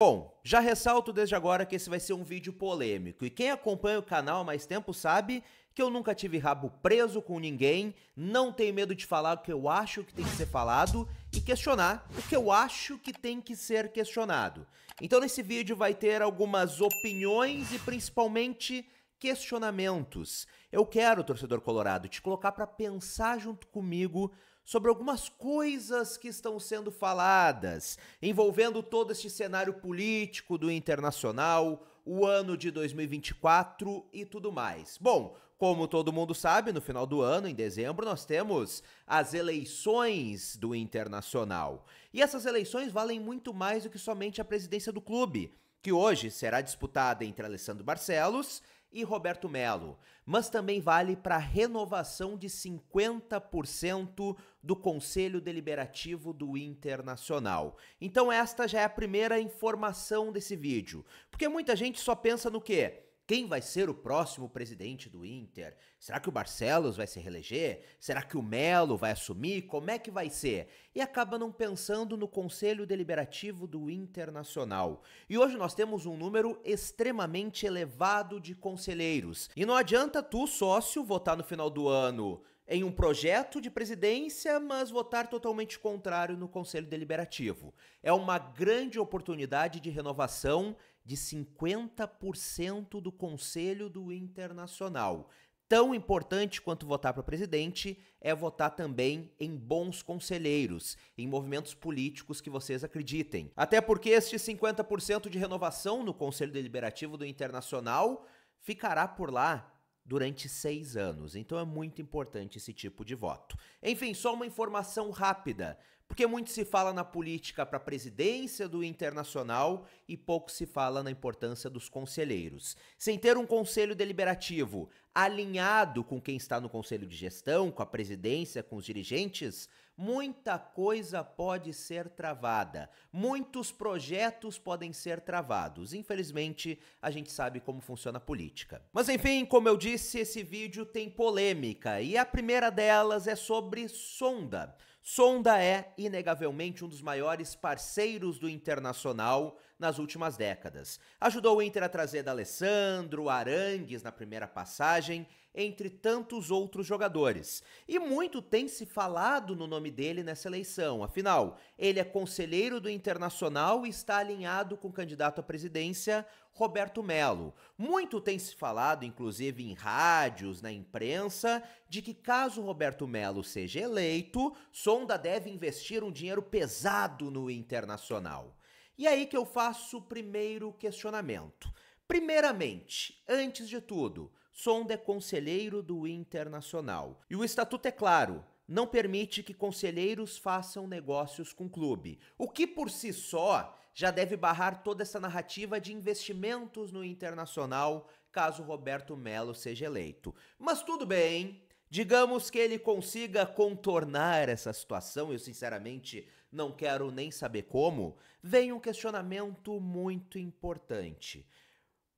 Bom, já ressalto desde agora que esse vai ser um vídeo polêmico e quem acompanha o canal há mais tempo sabe que eu nunca tive rabo preso com ninguém, não tenho medo de falar o que eu acho que tem que ser falado e questionar o que eu acho que tem que ser questionado. Então nesse vídeo vai ter algumas opiniões e principalmente questionamentos. Eu quero, torcedor colorado, te colocar para pensar junto comigo sobre algumas coisas que estão sendo faladas, envolvendo todo este cenário político do internacional, o ano de 2024 e tudo mais. Bom, como todo mundo sabe, no final do ano, em dezembro, nós temos as eleições do internacional. E essas eleições valem muito mais do que somente a presidência do clube, que hoje será disputada entre Alessandro Barcelos e Roberto Melo, mas também vale para a renovação de 50% do Conselho Deliberativo do Internacional. Então esta já é a primeira informação desse vídeo, porque muita gente só pensa no quê? Quem vai ser o próximo presidente do Inter? Será que o Barcelos vai se reeleger? Será que o Melo vai assumir? Como é que vai ser? E acaba não pensando no Conselho Deliberativo do Internacional. E hoje nós temos um número extremamente elevado de conselheiros. E não adianta tu, sócio, votar no final do ano em um projeto de presidência, mas votar totalmente contrário no Conselho Deliberativo. É uma grande oportunidade de renovação de 50% do Conselho do Internacional. Tão importante quanto votar para presidente é votar também em bons conselheiros, em movimentos políticos que vocês acreditem. Até porque este 50% de renovação no Conselho Deliberativo do Internacional ficará por lá durante seis anos. Então é muito importante esse tipo de voto. Enfim, só uma informação rápida. Porque muito se fala na política para a presidência do Internacional e pouco se fala na importância dos conselheiros. Sem ter um conselho deliberativo alinhado com quem está no conselho de gestão, com a presidência, com os dirigentes, muita coisa pode ser travada, muitos projetos podem ser travados. Infelizmente, a gente sabe como funciona a política. Mas enfim, como eu disse, esse vídeo tem polêmica e a primeira delas é sobre sonda. Sonda é, inegavelmente, um dos maiores parceiros do Internacional nas últimas décadas. Ajudou o Inter a trazer D'Alessandro, Arangues na primeira passagem entre tantos outros jogadores. E muito tem se falado no nome dele nessa eleição, afinal, ele é conselheiro do Internacional e está alinhado com o candidato à presidência, Roberto Melo. Muito tem se falado, inclusive em rádios, na imprensa, de que caso Roberto Melo seja eleito, Sonda deve investir um dinheiro pesado no Internacional. E aí que eu faço o primeiro questionamento. Primeiramente, antes de tudo, Sonda é conselheiro do Internacional. E o estatuto é claro, não permite que conselheiros façam negócios com o clube, o que por si só já deve barrar toda essa narrativa de investimentos no internacional caso Roberto Melo seja eleito. Mas tudo bem, digamos que ele consiga contornar essa situação, eu sinceramente não quero nem saber como, vem um questionamento muito importante.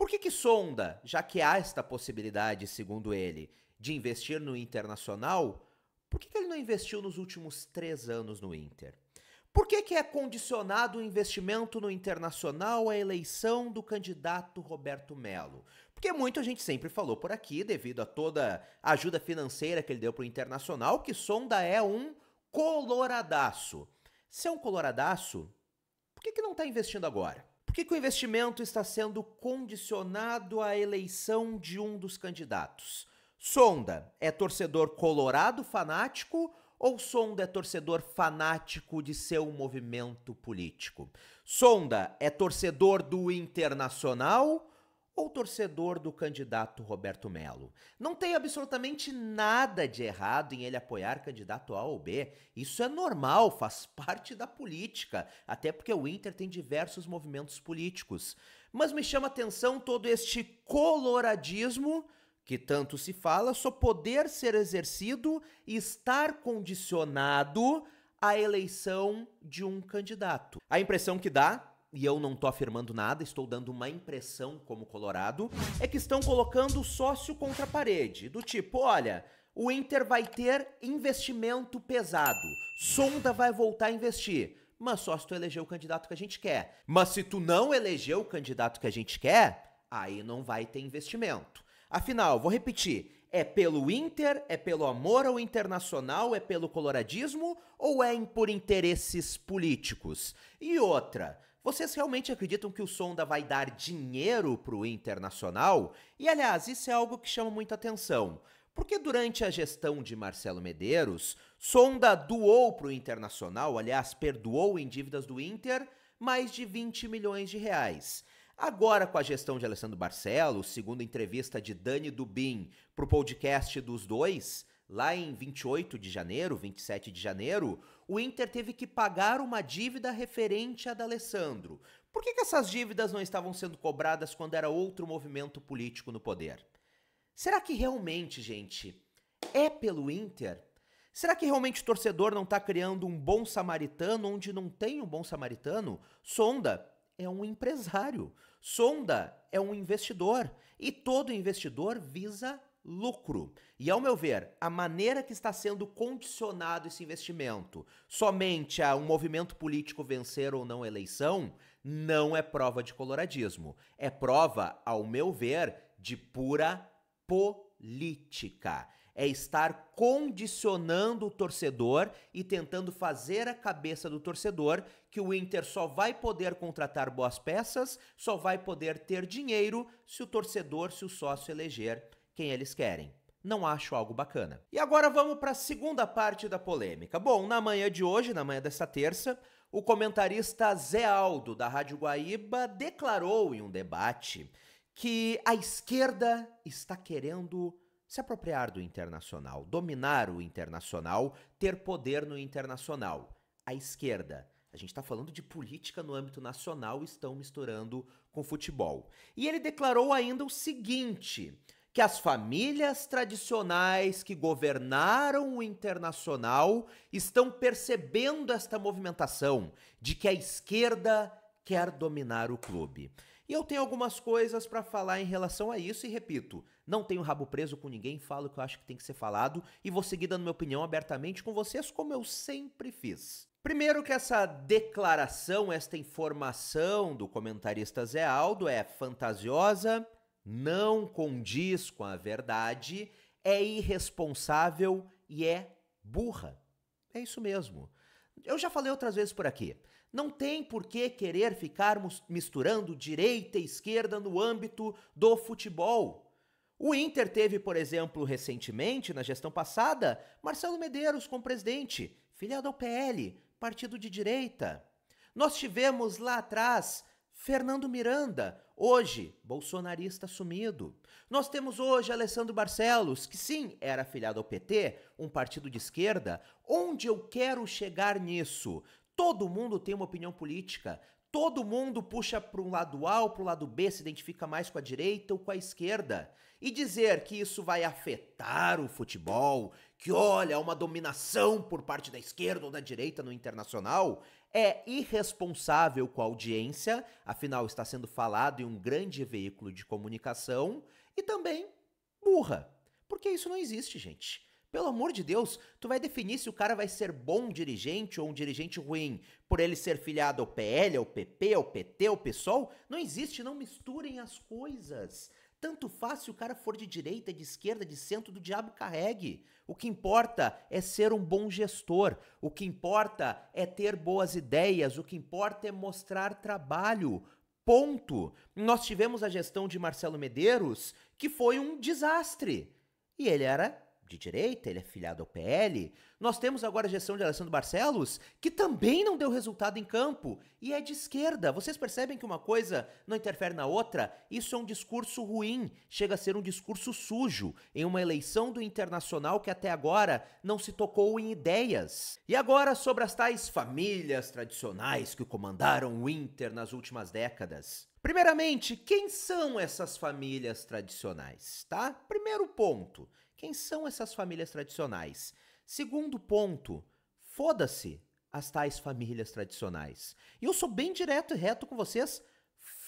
Por que, que sonda, já que há esta possibilidade, segundo ele, de investir no internacional, por que, que ele não investiu nos últimos três anos no Inter? Por que, que é condicionado o investimento no internacional à eleição do candidato Roberto Melo? Porque muito a gente sempre falou por aqui, devido a toda a ajuda financeira que ele deu para o internacional, que Sonda é um coloradaço. Se é um coloradaço, por que, que não está investindo agora? Por que, que o investimento está sendo condicionado à eleição de um dos candidatos? Sonda é torcedor colorado fanático ou Sonda é torcedor fanático de seu movimento político? Sonda é torcedor do Internacional ou torcedor do candidato Roberto Melo. Não tem absolutamente nada de errado em ele apoiar candidato A ou B. Isso é normal, faz parte da política, até porque o Inter tem diversos movimentos políticos. Mas me chama atenção todo este coloradismo que tanto se fala só poder ser exercido e estar condicionado à eleição de um candidato. A impressão que dá e eu não tô afirmando nada, estou dando uma impressão como colorado, é que estão colocando o sócio contra a parede, do tipo, olha, o Inter vai ter investimento pesado, Sonda vai voltar a investir, mas só se tu eleger o candidato que a gente quer. Mas se tu não eleger o candidato que a gente quer, aí não vai ter investimento. Afinal, vou repetir, é pelo Inter, é pelo amor ao internacional, é pelo coloradismo ou é por interesses políticos? E outra, vocês realmente acreditam que o Sonda vai dar dinheiro para o Internacional? E aliás, isso é algo que chama muita atenção. Porque durante a gestão de Marcelo Medeiros, Sonda doou para o Internacional, aliás, perdoou em dívidas do Inter, mais de 20 milhões de reais. Agora, com a gestão de Alessandro Barcelos, segundo entrevista de Dani Dubin para o podcast dos dois, Lá em 28 de janeiro, 27 de janeiro, o Inter teve que pagar uma dívida referente a D'Alessandro. Alessandro. Por que, que essas dívidas não estavam sendo cobradas quando era outro movimento político no poder? Será que realmente, gente, é pelo Inter? Será que realmente o torcedor não está criando um bom samaritano onde não tem um bom samaritano? Sonda é um empresário. Sonda é um investidor. E todo investidor visa lucro. E ao meu ver, a maneira que está sendo condicionado esse investimento somente a um movimento político vencer ou não eleição, não é prova de coloradismo. É prova, ao meu ver, de pura política. É estar condicionando o torcedor e tentando fazer a cabeça do torcedor que o Inter só vai poder contratar boas peças, só vai poder ter dinheiro se o torcedor, se o sócio eleger quem eles querem. Não acho algo bacana. E agora vamos para a segunda parte da polêmica. Bom, na manhã de hoje, na manhã desta terça, o comentarista Zé Aldo, da Rádio Guaíba, declarou em um debate que a esquerda está querendo se apropriar do internacional, dominar o internacional, ter poder no internacional. A esquerda. A gente está falando de política no âmbito nacional, estão misturando com futebol. E ele declarou ainda o seguinte: que as famílias tradicionais que governaram o internacional estão percebendo esta movimentação de que a esquerda quer dominar o clube. E eu tenho algumas coisas para falar em relação a isso e repito, não tenho rabo preso com ninguém, falo o que eu acho que tem que ser falado e vou seguir dando minha opinião abertamente com vocês como eu sempre fiz. Primeiro que essa declaração, esta informação do comentarista Zé Aldo é fantasiosa, não condiz com a verdade, é irresponsável e é burra. É isso mesmo. Eu já falei outras vezes por aqui. Não tem por que querer ficarmos misturando direita e esquerda no âmbito do futebol. O Inter teve, por exemplo, recentemente, na gestão passada, Marcelo Medeiros como presidente, filiado ao PL, partido de direita. Nós tivemos lá atrás Fernando Miranda, hoje bolsonarista sumido. Nós temos hoje Alessandro Barcelos, que sim, era afiliado ao PT, um partido de esquerda. Onde eu quero chegar nisso? Todo mundo tem uma opinião política, todo mundo puxa para um lado A ou para o lado B, se identifica mais com a direita ou com a esquerda. E dizer que isso vai afetar o futebol, que olha, é uma dominação por parte da esquerda ou da direita no internacional, é irresponsável com a audiência, afinal está sendo falado em um grande veículo de comunicação, e também burra, porque isso não existe, gente. Pelo amor de Deus, tu vai definir se o cara vai ser bom dirigente ou um dirigente ruim por ele ser filiado ao PL, ao PP, ao PT, ao PSOL? Não existe, não misturem as coisas. Tanto faz se o cara for de direita, de esquerda, de centro, do diabo carregue. O que importa é ser um bom gestor. O que importa é ter boas ideias. O que importa é mostrar trabalho. Ponto. Nós tivemos a gestão de Marcelo Medeiros, que foi um desastre. E ele era de direita, ele é filiado ao PL. Nós temos agora a gestão de Alessandro Barcelos, que também não deu resultado em campo e é de esquerda. Vocês percebem que uma coisa não interfere na outra? Isso é um discurso ruim, chega a ser um discurso sujo em uma eleição do internacional que até agora não se tocou em ideias. E agora sobre as tais famílias tradicionais que comandaram o Inter nas últimas décadas. Primeiramente, quem são essas famílias tradicionais, tá? Primeiro ponto, quem são essas famílias tradicionais? Segundo ponto, foda-se as tais famílias tradicionais. E eu sou bem direto e reto com vocês,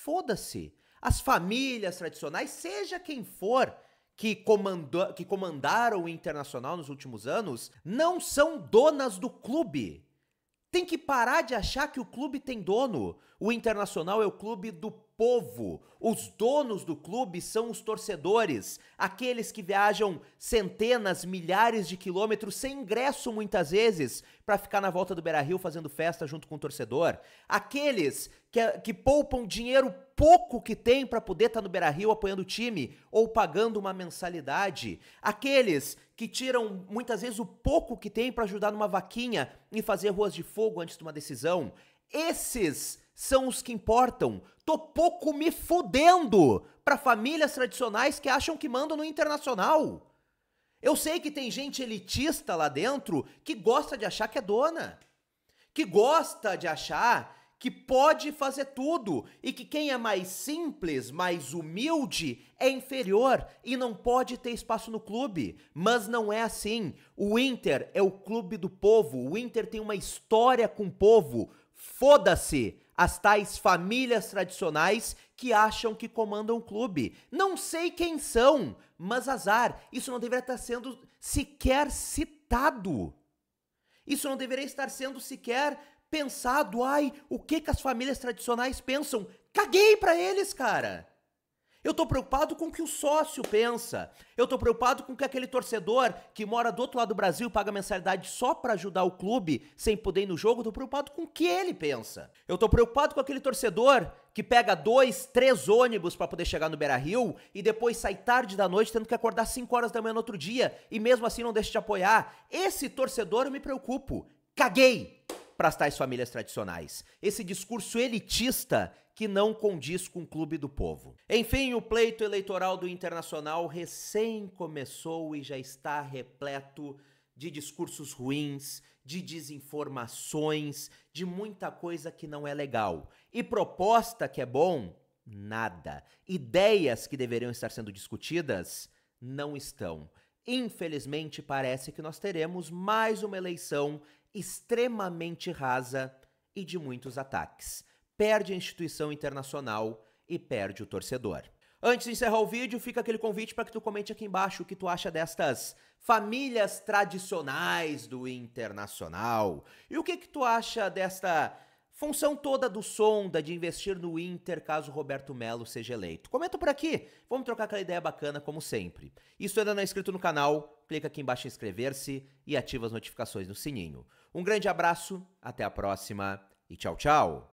foda-se. As famílias tradicionais, seja quem for, que, comandou, que comandaram o Internacional nos últimos anos, não são donas do clube. Tem que parar de achar que o clube tem dono. O Internacional é o clube do povo. Os donos do clube são os torcedores, aqueles que viajam centenas, milhares de quilômetros sem ingresso muitas vezes para ficar na volta do Beira-Rio fazendo festa junto com o torcedor, aqueles que, que poupam dinheiro pouco que tem para poder estar tá no Beira-Rio apoiando o time ou pagando uma mensalidade, aqueles que tiram muitas vezes o pouco que tem para ajudar numa vaquinha e fazer ruas de fogo antes de uma decisão. Esses são os que importam. Tô pouco me fudendo para famílias tradicionais que acham que mandam no internacional. Eu sei que tem gente elitista lá dentro que gosta de achar que é dona, que gosta de achar que pode fazer tudo e que quem é mais simples, mais humilde é inferior e não pode ter espaço no clube. Mas não é assim. O Inter é o clube do povo. O Inter tem uma história com o povo. Foda-se as tais famílias tradicionais que acham que comandam o clube. Não sei quem são, mas azar, isso não deveria estar sendo sequer citado. Isso não deveria estar sendo sequer pensado. Ai, o que, que as famílias tradicionais pensam? Caguei para eles, cara. Eu tô preocupado com o que o sócio pensa. Eu tô preocupado com que aquele torcedor que mora do outro lado do Brasil paga mensalidade só para ajudar o clube sem poder ir no jogo, eu tô preocupado com o que ele pensa. Eu tô preocupado com aquele torcedor que pega dois, três ônibus para poder chegar no Beira Rio e depois sai tarde da noite tendo que acordar 5 horas da manhã no outro dia e mesmo assim não deixa de apoiar. Esse torcedor eu me preocupo. Caguei! para as tais famílias tradicionais. Esse discurso elitista que não condiz com o clube do povo. Enfim, o pleito eleitoral do Internacional recém começou e já está repleto de discursos ruins, de desinformações, de muita coisa que não é legal. E proposta que é bom, nada. Ideias que deveriam estar sendo discutidas, não estão. Infelizmente, parece que nós teremos mais uma eleição extremamente rasa e de muitos ataques. Perde a instituição internacional e perde o torcedor. Antes de encerrar o vídeo, fica aquele convite para que tu comente aqui embaixo o que tu acha destas famílias tradicionais do internacional. E o que que tu acha desta Função toda do Sonda de investir no Inter caso Roberto Melo seja eleito. Comenta por aqui, vamos trocar aquela ideia bacana como sempre. E se ainda não é inscrito no canal, clica aqui embaixo em inscrever-se e ativa as notificações no sininho. Um grande abraço, até a próxima e tchau, tchau!